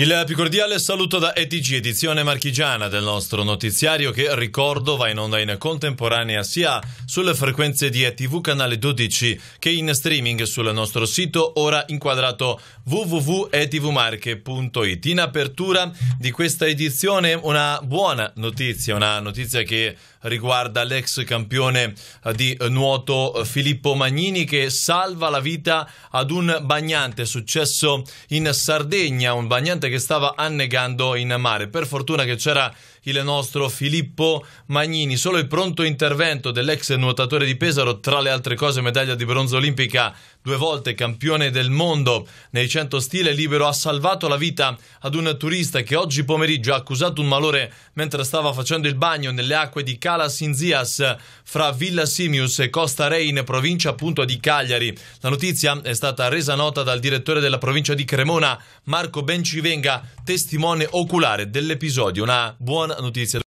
Il più cordiale saluto da ETG, edizione marchigiana del nostro notiziario che, ricordo, va in onda in contemporanea sia sulle frequenze di ETV canale 12 che in streaming sul nostro sito ora inquadrato www.etvmarche.it. In apertura di questa edizione una buona notizia, una notizia che riguarda l'ex campione eh, di nuoto eh, Filippo Magnini che salva la vita ad un bagnante, successo in Sardegna, un bagnante che stava annegando in mare. Per fortuna che c'era il nostro Filippo Magnini. Solo il pronto intervento dell'ex nuotatore di Pesaro, tra le altre cose medaglia di bronzo olimpica, due volte campione del mondo nei 100 stile libero, ha salvato la vita ad un turista che oggi pomeriggio ha accusato un malore mentre stava facendo il bagno nelle acque di Cala Sinzias fra Villa Simius e Costa in provincia appunto di Cagliari. La notizia è stata resa nota dal direttore della provincia di Cremona, Marco Bencivenga, testimone oculare dell'episodio. Una buona notizia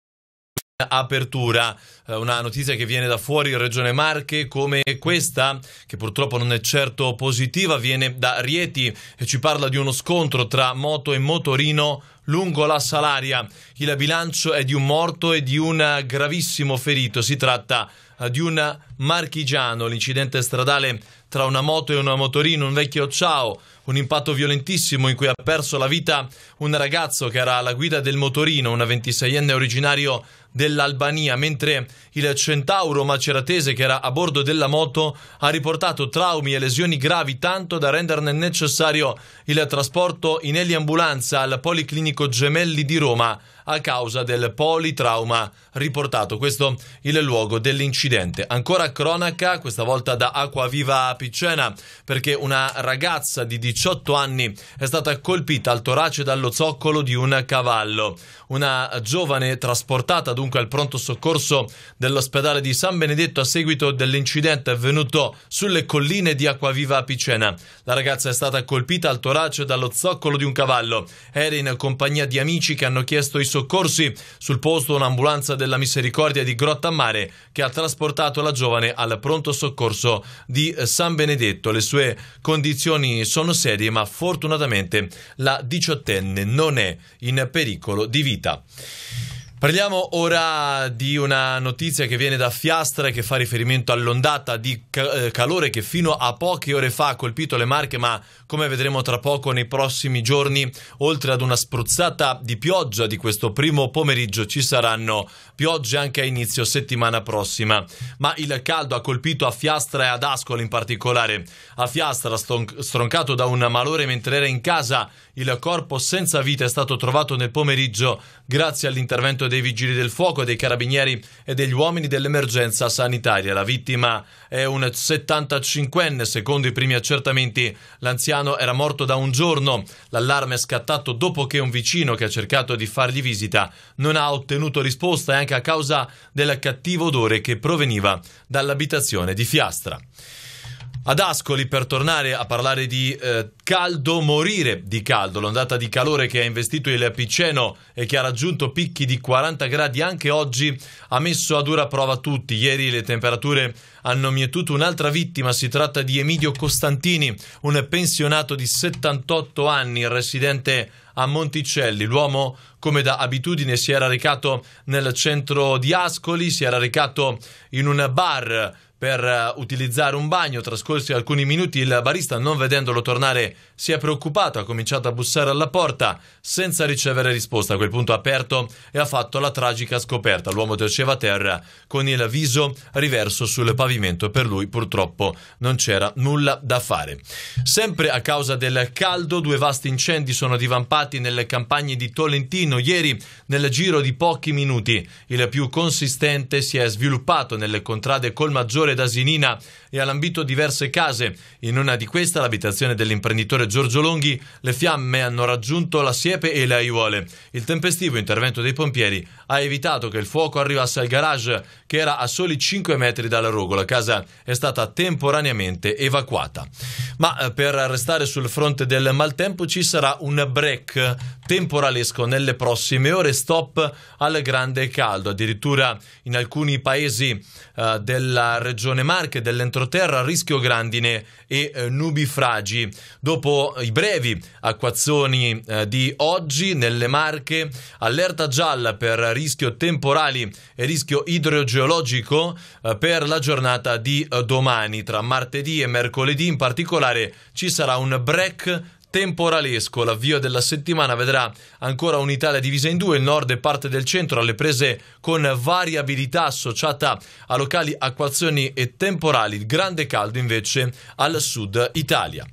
apertura, eh, una notizia che viene da fuori Regione Marche come questa, che purtroppo non è certo positiva, viene da Rieti e ci parla di uno scontro tra moto e motorino lungo la Salaria. Il bilancio è di un morto e di un gravissimo ferito, si tratta eh, di un marchigiano, l'incidente stradale è tra una moto e una motorino, un vecchio ciao, un impatto violentissimo in cui ha perso la vita un ragazzo che era alla guida del motorino, una 26enne originario dell'Albania, mentre il centauro maceratese che era a bordo della moto ha riportato traumi e lesioni gravi tanto da renderne necessario il trasporto in eliambulanza al Policlinico Gemelli di Roma a causa del politrauma riportato. Questo il luogo dell'incidente. Ancora cronaca, questa volta da Acquaviva a Piccena, perché una ragazza di 18 anni è stata colpita al torace dallo zoccolo di un cavallo. Una giovane trasportata dunque al pronto soccorso dell'ospedale di San Benedetto a seguito dell'incidente avvenuto sulle colline di Acquaviva a Picena. La ragazza è stata colpita al torace dallo zoccolo di un cavallo. Era in compagnia di amici che hanno chiesto i soccorsi soccorsi sul posto un'ambulanza della Misericordia di Grottamare che ha trasportato la giovane al pronto soccorso di eh, San Benedetto. Le sue condizioni sono serie, ma fortunatamente la diciottenne non è in pericolo di vita. Parliamo ora di una notizia che viene da Fiastra e che fa riferimento all'ondata di eh, calore che fino a poche ore fa ha colpito le Marche, ma come vedremo tra poco nei prossimi giorni, oltre ad una spruzzata di pioggia di questo primo pomeriggio, ci saranno piogge anche a inizio settimana prossima. Ma il caldo ha colpito a Fiastra e ad Ascoli in particolare. A Fiastra, stroncato da un malore mentre era in casa, il corpo senza vita è stato trovato nel pomeriggio grazie all'intervento dei vigili del fuoco, dei carabinieri e degli uomini dell'emergenza sanitaria. La vittima è un 75enne, secondo i primi accertamenti l'anziano era morto da un giorno. L'allarme è scattato dopo che un vicino che ha cercato di fargli visita non ha ottenuto risposta e anche a causa del cattivo odore che proveniva dall'abitazione di Fiastra. Ad Ascoli, per tornare a parlare di eh, caldo morire di caldo. L'ondata di calore che ha investito il Piceno e che ha raggiunto picchi di 40 gradi anche oggi ha messo a dura prova tutti. Ieri le temperature hanno mietuto un'altra vittima, si tratta di Emidio Costantini, un pensionato di 78 anni, residente a Monticelli. L'uomo, come da abitudine, si era recato nel centro di Ascoli, si era recato in un bar per eh, utilizzare un bagno. Trascorsi alcuni minuti, il barista, non vedendolo tornare si è preoccupato, ha cominciato a bussare alla porta senza ricevere risposta. A quel punto ha aperto e ha fatto la tragica scoperta. L'uomo giaceva a terra con il viso riverso sul pavimento. Per lui purtroppo non c'era nulla da fare. Sempre a causa del caldo, due vasti incendi sono divampati nelle campagne di Tolentino ieri nel giro di pochi minuti. Il più consistente si è sviluppato nelle contrade Colmaggiore ed Asinina e ha lambito diverse case. In una di queste l'abitazione dell'imprenditore Vittore Giorgio Longhi, le fiamme hanno raggiunto la siepe e le aiuole. Il tempestivo intervento dei pompieri ha evitato che il fuoco arrivasse al garage che era a soli 5 metri dalla rogo. La casa è stata temporaneamente evacuata. Ma eh, per restare sul fronte del maltempo ci sarà un break temporalesco nelle prossime ore, stop al grande caldo. Addirittura in alcuni paesi eh, della regione Marche, dell'entroterra, rischio grandine e eh, nubifragi. Dopo i brevi acquazzoni eh, di oggi nelle Marche, allerta gialla per rischio temporali e rischio idrogeologico eh, per la giornata di eh, domani. Tra martedì e mercoledì in particolare ci sarà un break temporalesco. L'avvio della settimana vedrà ancora un'Italia divisa in due, il nord e parte del centro alle prese con variabilità associata a locali acquazioni e temporali, il grande caldo invece al sud Italia.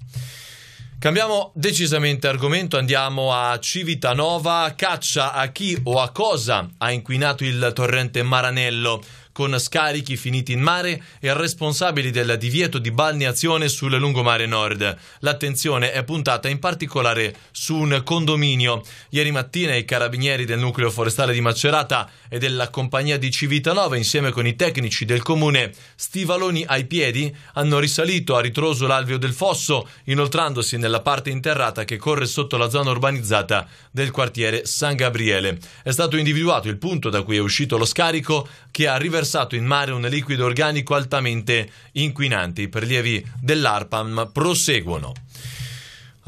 Cambiamo decisamente argomento, andiamo a Civitanova, caccia a chi o a cosa ha inquinato il torrente Maranello con scarichi finiti in mare e responsabili del divieto di balneazione sul lungomare nord. L'attenzione è puntata in particolare su un condominio. Ieri mattina i carabinieri del nucleo forestale di Macerata e della compagnia di Civitanova, insieme con i tecnici del comune, stivaloni ai piedi, hanno risalito a ritroso l'alveo del fosso, inoltrandosi nella della parte interrata che corre sotto la zona urbanizzata del quartiere San Gabriele. È stato individuato il punto da cui è uscito lo scarico che ha riversato in mare un liquido organico altamente inquinante. I prelievi dell'ARPAM proseguono.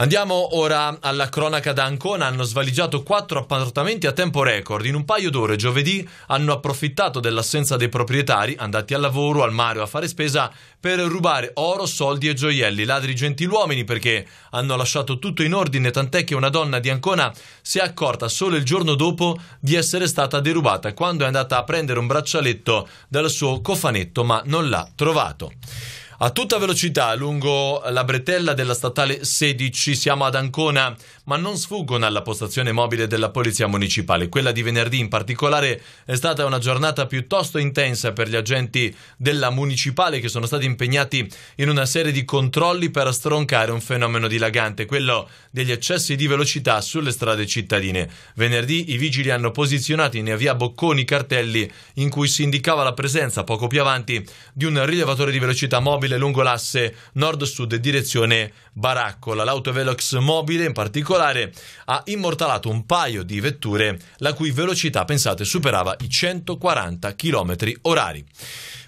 Andiamo ora alla cronaca da Ancona. Hanno svaligiato quattro appartamenti a tempo record. In un paio d'ore giovedì hanno approfittato dell'assenza dei proprietari, andati al lavoro, al mare o a fare spesa, per rubare oro, soldi e gioielli. Ladri gentiluomini perché hanno lasciato tutto in ordine, tant'è che una donna di Ancona si è accorta solo il giorno dopo di essere stata derubata, quando è andata a prendere un braccialetto dal suo cofanetto, ma non l'ha trovato. A tutta velocità lungo la bretella della statale 16 siamo ad Ancona, ma non sfuggono alla postazione mobile della Polizia Municipale. Quella di venerdì in particolare è stata una giornata piuttosto intensa per gli agenti della Municipale che sono stati impegnati in una serie di controlli per stroncare un fenomeno dilagante, quello degli eccessi di velocità sulle strade cittadine. Venerdì i vigili hanno posizionato in via Bocconi cartelli in cui si indicava la presenza poco più avanti di un rilevatore di velocità mobile mobile lungo l'asse nord-sud direzione Baraccola. L'autovelox mobile in particolare ha immortalato un paio di vetture la cui velocità, pensate, superava i 140 km orari.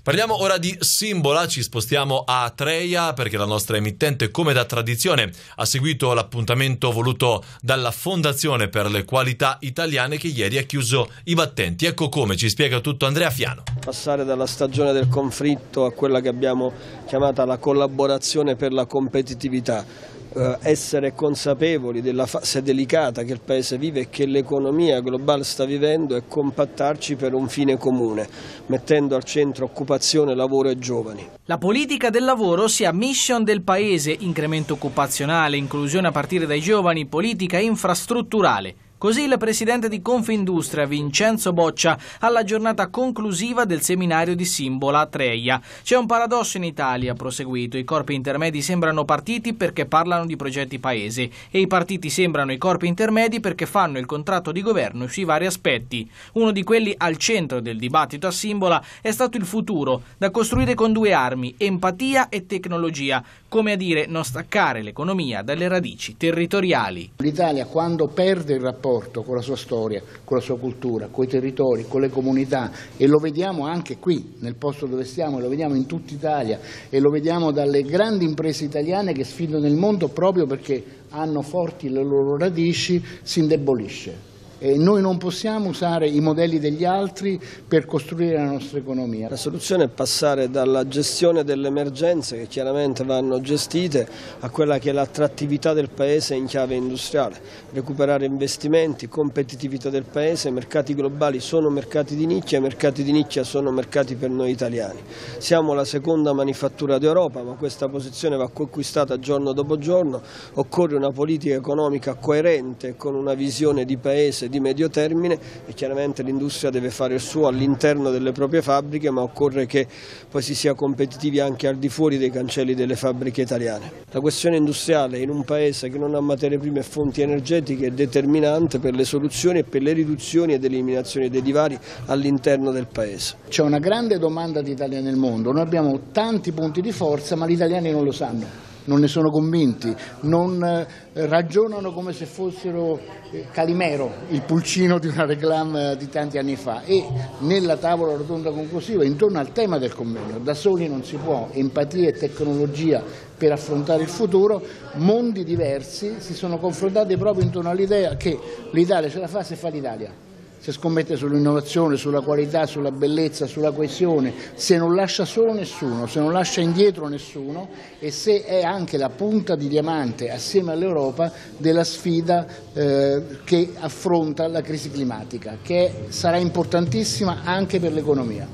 Parliamo ora di Simbola, ci spostiamo a Treia perché la nostra emittente, come da tradizione, ha seguito l'appuntamento voluto dalla Fondazione per le Qualità Italiane che ieri ha chiuso i battenti. Ecco come ci spiega tutto Andrea Fiano. Passare dalla stagione del conflitto a quella che abbiamo chiamata la collaborazione per la competitività, eh, essere consapevoli della fase delicata che il Paese vive e che l'economia globale sta vivendo e compattarci per un fine comune, mettendo al centro occupazione, lavoro e giovani. La politica del lavoro sia mission del Paese, incremento occupazionale, inclusione a partire dai giovani, politica infrastrutturale. Così il presidente di Confindustria Vincenzo Boccia alla giornata conclusiva del seminario di Simbola a Treia. C'è un paradosso in Italia, proseguito, i corpi intermedi sembrano partiti perché parlano di progetti paese e i partiti sembrano i corpi intermedi perché fanno il contratto di governo sui vari aspetti. Uno di quelli al centro del dibattito a Simbola è stato il futuro, da costruire con due armi, empatia e tecnologia, come a dire non staccare l'economia dalle radici territoriali. L'Italia quando perde il rapporto rapporto con la sua storia, con la sua cultura, con i territori, con le comunità e lo vediamo anche qui, nel posto dove stiamo, lo vediamo in tutta Italia e lo vediamo dalle grandi imprese italiane che sfidano il mondo proprio perché hanno forti le loro radici, si indebolisce eh, noi non possiamo usare i modelli degli altri per costruire la nostra economia. La soluzione è passare dalla gestione delle emergenze, che chiaramente vanno gestite, a quella che è l'attrattività del Paese in chiave industriale. Recuperare investimenti, competitività del Paese, i mercati globali sono mercati di nicchia, i mercati di nicchia sono mercati per noi italiani. Siamo la seconda manifattura d'Europa, ma questa posizione va conquistata giorno dopo giorno. Occorre una politica economica coerente con una visione di Paese di medio termine e chiaramente l'industria deve fare il suo all'interno delle proprie fabbriche ma occorre che poi si sia competitivi anche al di fuori dei cancelli delle fabbriche italiane. La questione industriale in un paese che non ha materie prime e fonti energetiche è determinante per le soluzioni e per le riduzioni ed eliminazioni dei divari all'interno del paese. C'è una grande domanda di Italia nel mondo, noi abbiamo tanti punti di forza ma gli italiani non lo sanno non ne sono convinti, non eh, ragionano come se fossero eh, Calimero, il pulcino di una reclame eh, di tanti anni fa e nella tavola rotonda conclusiva intorno al tema del convegno, da soli non si può, empatia e tecnologia per affrontare il futuro, mondi diversi si sono confrontati proprio intorno all'idea che l'Italia ce la fa se fa l'Italia se scommette sull'innovazione, sulla qualità, sulla bellezza, sulla coesione, se non lascia solo nessuno, se non lascia indietro nessuno e se è anche la punta di diamante assieme all'Europa della sfida eh, che affronta la crisi climatica, che sarà importantissima anche per l'economia.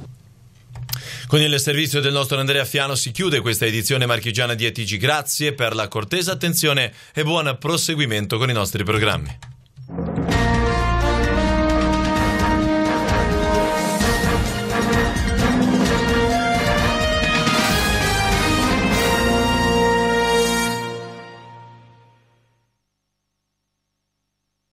Con il servizio del nostro Andrea Fiano si chiude questa edizione marchigiana di ETG. Grazie per la cortesa attenzione e buon proseguimento con i nostri programmi.